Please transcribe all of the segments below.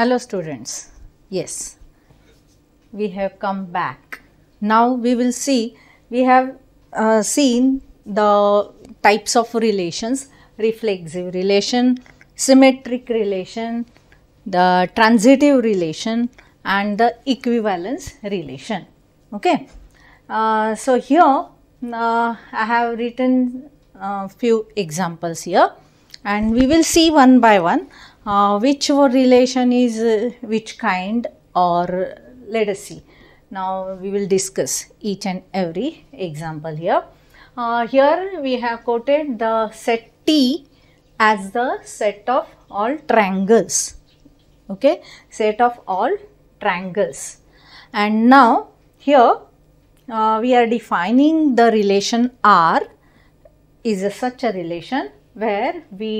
Hello students, yes, we have come back. Now we will see, we have uh, seen the types of relations, reflexive relation, symmetric relation, the transitive relation and the equivalence relation, okay. Uh, so here uh, I have written a uh, few examples here and we will see one by one uh, which relation is uh, which kind or let us see now we will discuss each and every example here uh, here we have quoted the set t as the set of all triangles okay set of all triangles and now here uh, we are defining the relation R is a, such a relation where we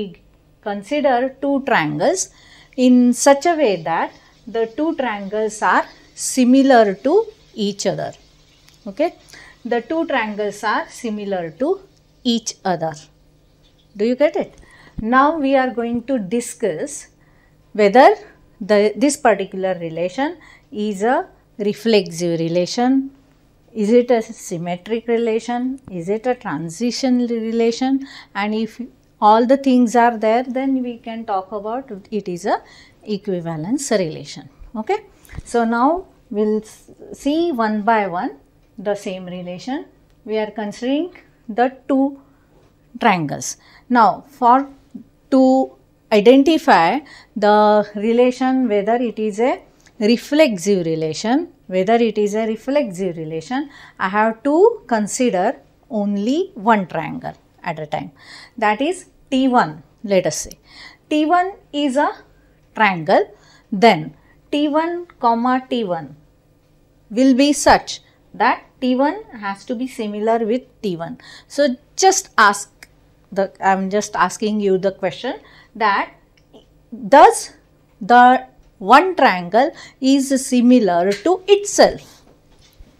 Consider two triangles in such a way that the two triangles are similar to each other. Okay. The two triangles are similar to each other. Do you get it? Now we are going to discuss whether the, this particular relation is a reflexive relation, is it a symmetric relation, is it a transition relation and if all the things are there then we can talk about it is a equivalence relation okay so now we'll see one by one the same relation we are considering the two triangles now for to identify the relation whether it is a reflexive relation whether it is a reflexive relation I have to consider only one triangle at a time that is T1 let us say. T1 is a triangle then T1 comma T1 will be such that T1 has to be similar with T1. So just ask the I am just asking you the question that does the one triangle is similar to itself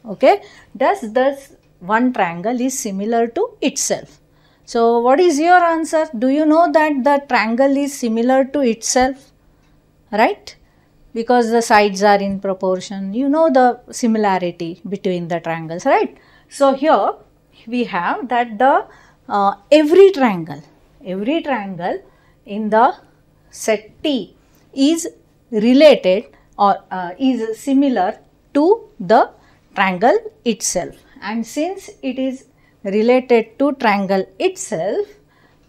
okay does this one triangle is similar to itself so what is your answer? Do you know that the triangle is similar to itself? Right? Because the sides are in proportion. You know the similarity between the triangles, right? So here we have that the uh, every triangle, every triangle in the set T is related or uh, is similar to the triangle itself and since it is related to triangle itself,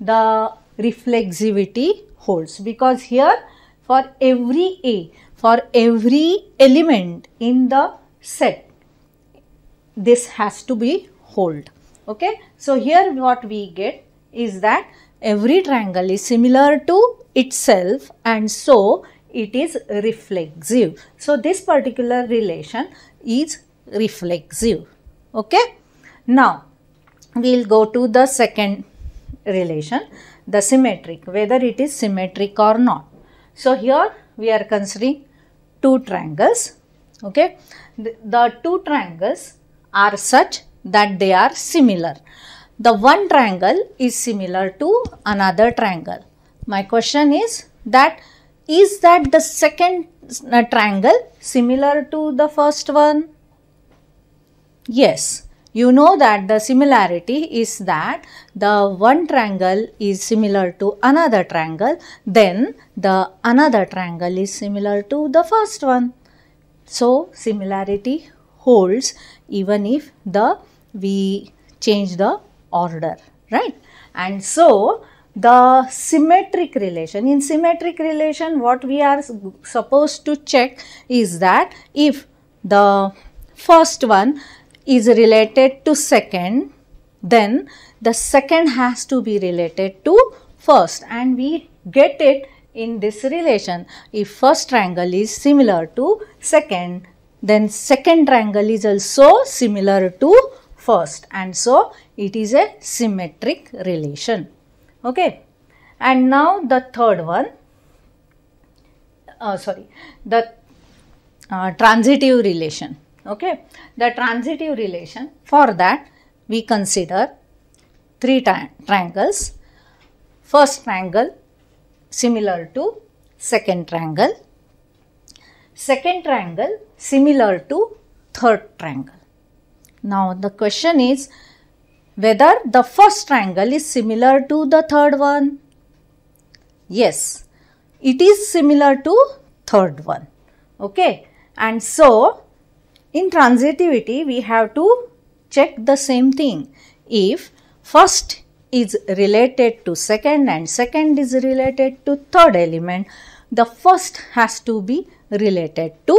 the reflexivity holds because here for every A, for every element in the set, this has to be hold. Okay. So, here what we get is that every triangle is similar to itself and so it is reflexive. So, this particular relation is reflexive. Okay. Now, we'll go to the second relation the symmetric whether it is symmetric or not so here we are considering two triangles okay the, the two triangles are such that they are similar the one triangle is similar to another triangle my question is that is that the second uh, triangle similar to the first one yes you know that the similarity is that the one triangle is similar to another triangle then the another triangle is similar to the first one so similarity holds even if the we change the order right and so the symmetric relation in symmetric relation what we are supposed to check is that if the first one is related to second, then the second has to be related to first and we get it in this relation. If first triangle is similar to second, then second triangle is also similar to first and so it is a symmetric relation. Okay. And now the third one, uh, sorry, the uh, transitive relation okay the transitive relation for that we consider three triangles first triangle similar to second triangle second triangle similar to third triangle now the question is whether the first triangle is similar to the third one yes it is similar to third one okay and so in transitivity, we have to check the same thing. If first is related to second and second is related to third element, the first has to be related to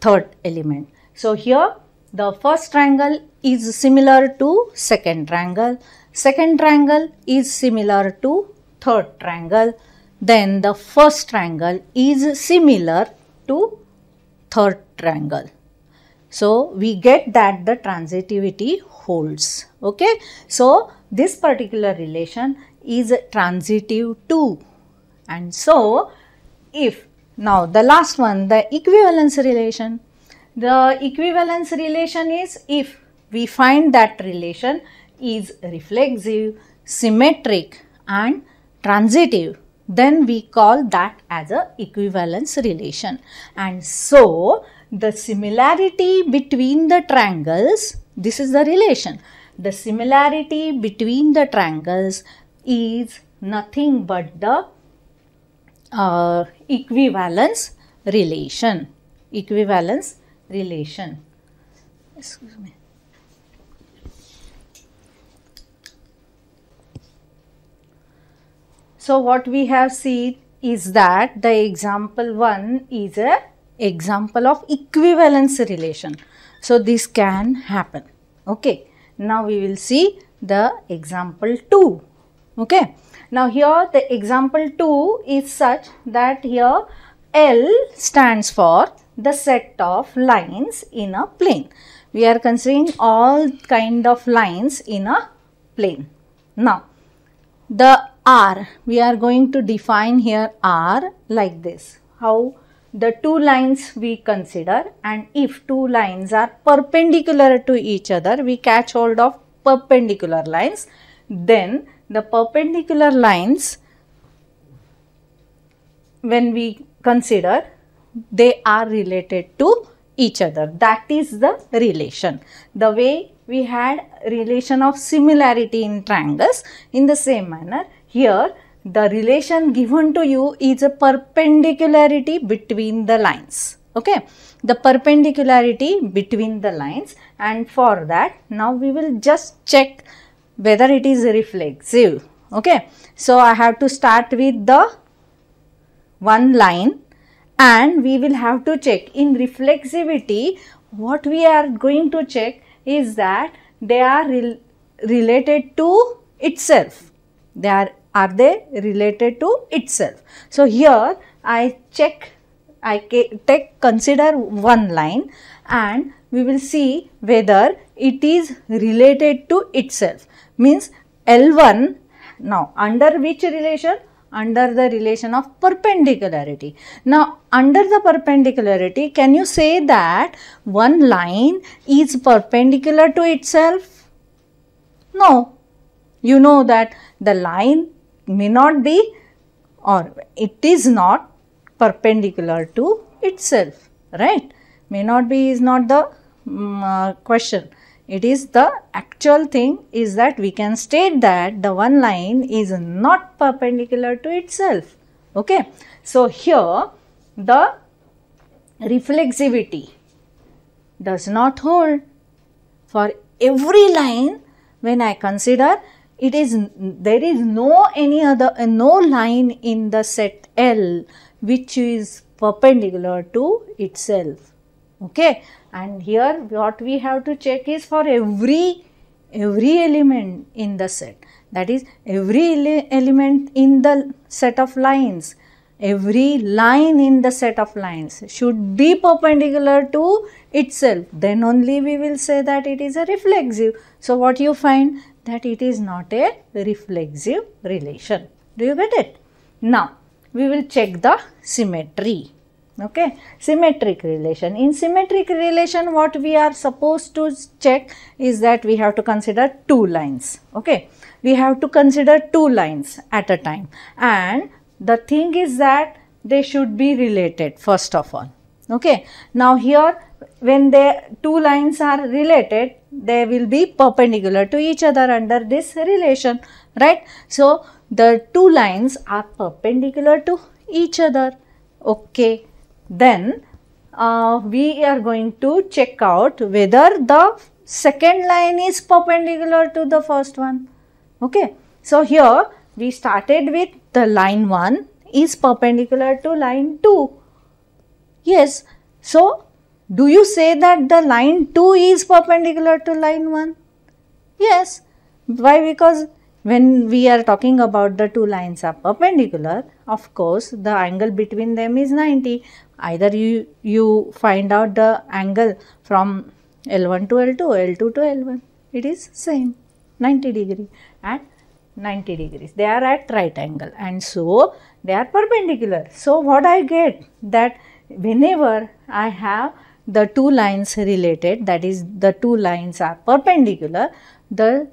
third element. So, here the first triangle is similar to second triangle, second triangle is similar to third triangle, then the first triangle is similar to third triangle. So, we get that the transitivity holds. Okay. So, this particular relation is transitive too, and so if now the last one the equivalence relation. The equivalence relation is if we find that relation is reflexive, symmetric and transitive then we call that as a equivalence relation and so the similarity between the triangles, this is the relation, the similarity between the triangles is nothing but the uh, equivalence relation, equivalence relation. Excuse me. So, what we have seen is that the example 1 is a example of equivalence relation. So, this can happen. Okay. Now, we will see the example 2. Okay. Now, here the example 2 is such that here L stands for the set of lines in a plane. We are considering all kind of lines in a plane. Now, the R, we are going to define here R like this. How the two lines we consider and if two lines are perpendicular to each other we catch hold of perpendicular lines then the perpendicular lines when we consider they are related to each other that is the relation the way we had relation of similarity in triangles in the same manner here the relation given to you is a perpendicularity between the lines okay the perpendicularity between the lines and for that now we will just check whether it is reflexive okay so i have to start with the one line and we will have to check in reflexivity what we are going to check is that they are related to itself they are are they related to itself. So, here I check, I take consider one line and we will see whether it is related to itself means L1 now under which relation? Under the relation of perpendicularity. Now under the perpendicularity can you say that one line is perpendicular to itself? No, you know that the line may not be or it is not perpendicular to itself, right. May not be is not the um, uh, question. It is the actual thing is that we can state that the one line is not perpendicular to itself, okay. So, here the reflexivity does not hold for every line when I consider it is there is no any other uh, no line in the set L which is perpendicular to itself okay and here what we have to check is for every every element in the set that is every element in the set of lines every line in the set of lines should be perpendicular to itself then only we will say that it is a reflexive so what you find that it is not a reflexive relation. Do you get it? Now, we will check the symmetry. Okay, symmetric relation. In symmetric relation, what we are supposed to check is that we have to consider two lines. Okay, we have to consider two lines at a time. And the thing is that they should be related first of all. Okay, now here when the two lines are related, they will be perpendicular to each other under this relation right so the two lines are perpendicular to each other okay then uh, we are going to check out whether the second line is perpendicular to the first one okay so here we started with the line 1 is perpendicular to line 2 yes so do you say that the line 2 is perpendicular to line 1? Yes. Why? Because when we are talking about the two lines are perpendicular, of course, the angle between them is 90. Either you, you find out the angle from L1 to L2, L2 to L1. It is same 90 degree at 90 degrees. They are at right angle and so they are perpendicular. So, what I get that whenever I have the two lines related that is the two lines are perpendicular the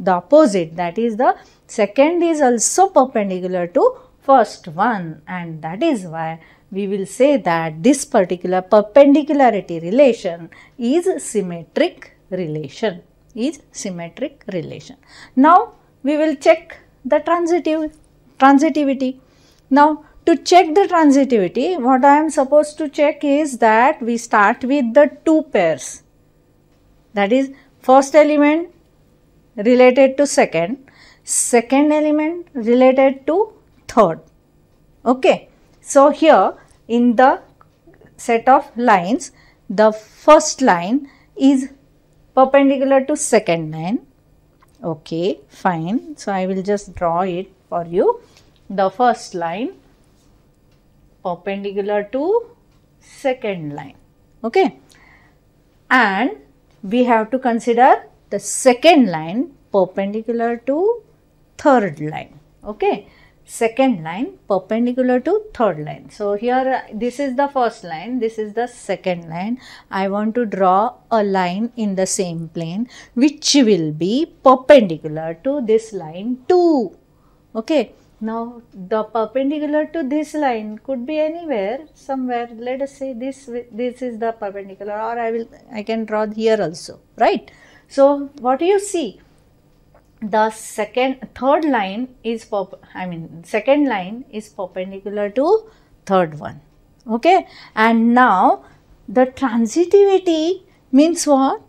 the opposite that is the second is also perpendicular to first one and that is why we will say that this particular perpendicularity relation is symmetric relation is symmetric relation. Now we will check the transitive transitivity. Now to check the transitivity, what I am supposed to check is that we start with the two pairs. That is first element related to second, second element related to third. Okay. So, here in the set of lines, the first line is perpendicular to second line. Okay, fine. So, I will just draw it for you. The first line perpendicular to second line. Okay. And we have to consider the second line perpendicular to third line. Okay. Second line perpendicular to third line. So, here this is the first line, this is the second line. I want to draw a line in the same plane which will be perpendicular to this line 2. Okay. Now the perpendicular to this line could be anywhere, somewhere. Let us say this this is the perpendicular, or I will I can draw here also, right? So what do you see? The second third line is pop. I mean second line is perpendicular to third one. Okay, and now the transitivity means what?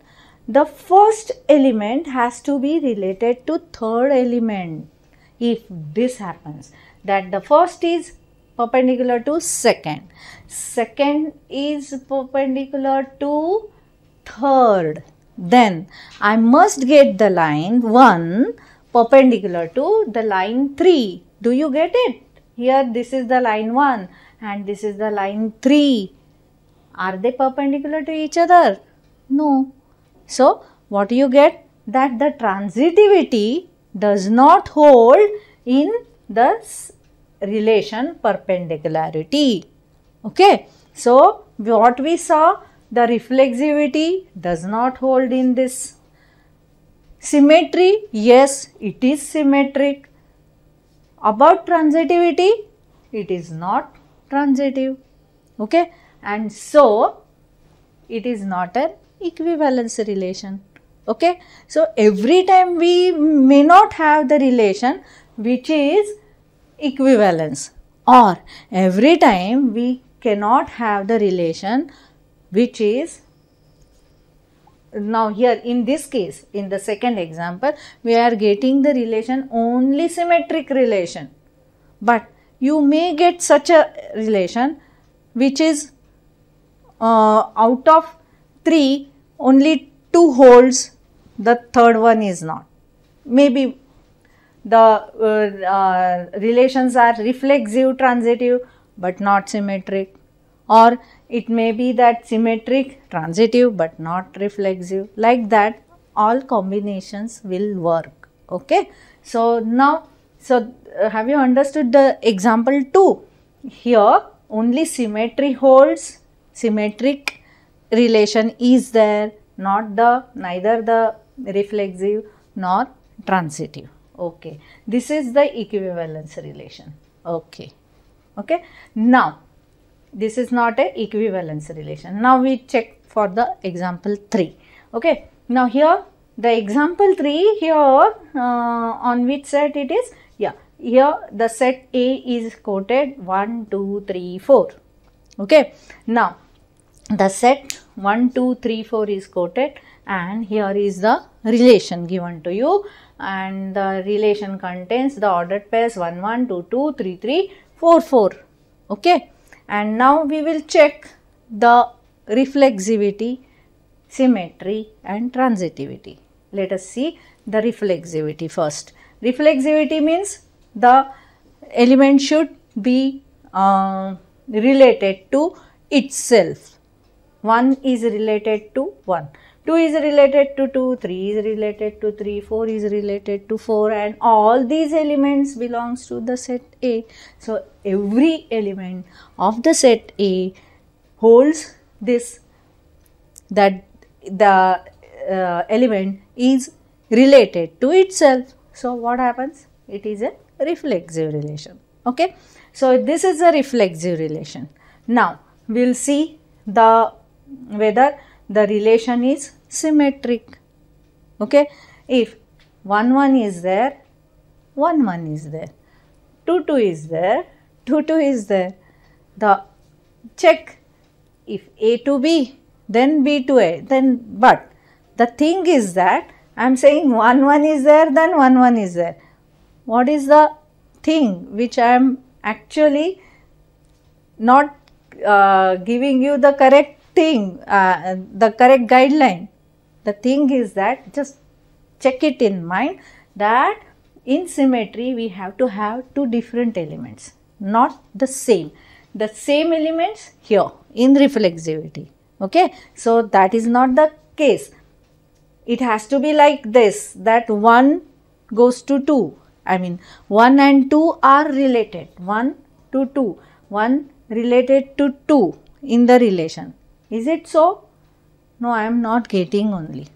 The first element has to be related to third element if this happens that the first is perpendicular to second second is perpendicular to third then I must get the line 1 perpendicular to the line 3 do you get it here this is the line 1 and this is the line 3 are they perpendicular to each other no so what do you get that the transitivity does not hold in the relation perpendicularity. Okay. So, what we saw the reflexivity does not hold in this. Symmetry, yes, it is symmetric. About transitivity, it is not transitive. Okay. And so, it is not an equivalence relation okay so every time we may not have the relation which is equivalence or every time we cannot have the relation which is now here in this case in the second example we are getting the relation only symmetric relation but you may get such a relation which is uh, out of 3 only 2 holds the third one is not. Maybe the uh, uh, relations are reflexive transitive but not symmetric or it may be that symmetric transitive but not reflexive like that all combinations will work okay so now so uh, have you understood the example 2 here only symmetry holds symmetric relation is there not the neither the reflexive nor transitive. Okay. This is the equivalence relation. Okay. Okay. Now, this is not a equivalence relation. Now, we check for the example 3. Okay. Now, here the example 3 here uh, on which set it is? Yeah. Here the set A is quoted 1, 2, 3, 4. Okay. Now, the set 1, 2, 3, 4 is quoted and here is the relation given to you and the relation contains the ordered pairs 1 1 2 2 3 3 4 4 okay and now we will check the reflexivity symmetry and transitivity let us see the reflexivity first reflexivity means the element should be uh, related to itself one is related to one 2 is related to 2, 3 is related to 3, 4 is related to 4 and all these elements belongs to the set A. So, every element of the set A holds this that the uh, element is related to itself. So, what happens? It is a reflexive relation. Okay. So, this is a reflexive relation. Now, we will see the whether the relation is symmetric. Okay, if 1 1 is there, 1 1 is there, 2 2 is there, 2 2 is there. The check if A to B, then B to A, then but the thing is that I am saying 1 1 is there, then 1 1 is there. What is the thing which I am actually not uh, giving you the correct thing, uh, the correct guideline. The thing is that just check it in mind that in symmetry we have to have two different elements, not the same. The same elements here in reflexivity. Okay, so that is not the case. It has to be like this that 1 goes to 2. I mean 1 and 2 are related. 1 to 2. 1 related to 2 in the relation. Is it so? No, I am not getting only.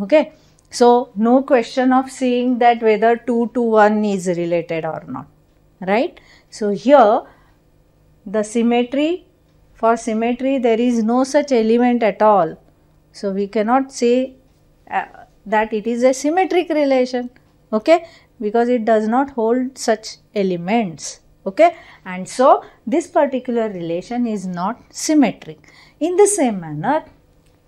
Okay. So, no question of seeing that whether 2 to 1 is related or not. Right. So, here the symmetry, for symmetry there is no such element at all. So, we cannot say uh, that it is a symmetric relation. Okay because it does not hold such elements okay and so this particular relation is not symmetric in the same manner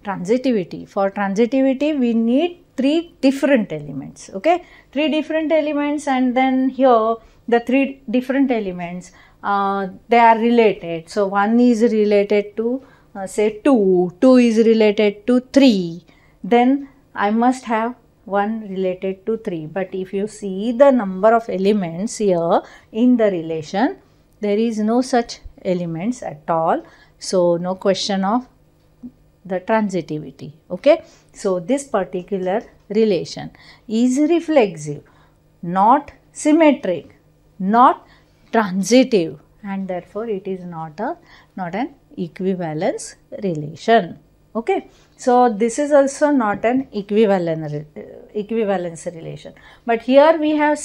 transitivity for transitivity we need three different elements okay three different elements and then here the three different elements uh, they are related so one is related to uh, say 2 2 is related to 3 then i must have 1 related to 3. But if you see the number of elements here in the relation, there is no such elements at all. So, no question of the transitivity. Okay. So, this particular relation is reflexive, not symmetric, not transitive and therefore it is not a not an equivalence relation okay so this is also not an equivalent uh, equivalence relation but here we have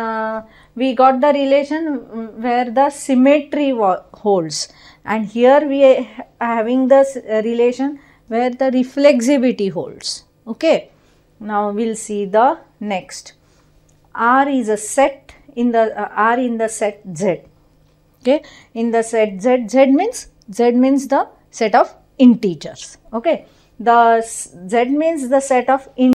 uh, we got the relation where the symmetry holds and here we are having the uh, relation where the reflexivity holds okay now we'll see the next r is a set in the uh, r in the set z okay in the set z z means z means the set of integers okay the z means the set of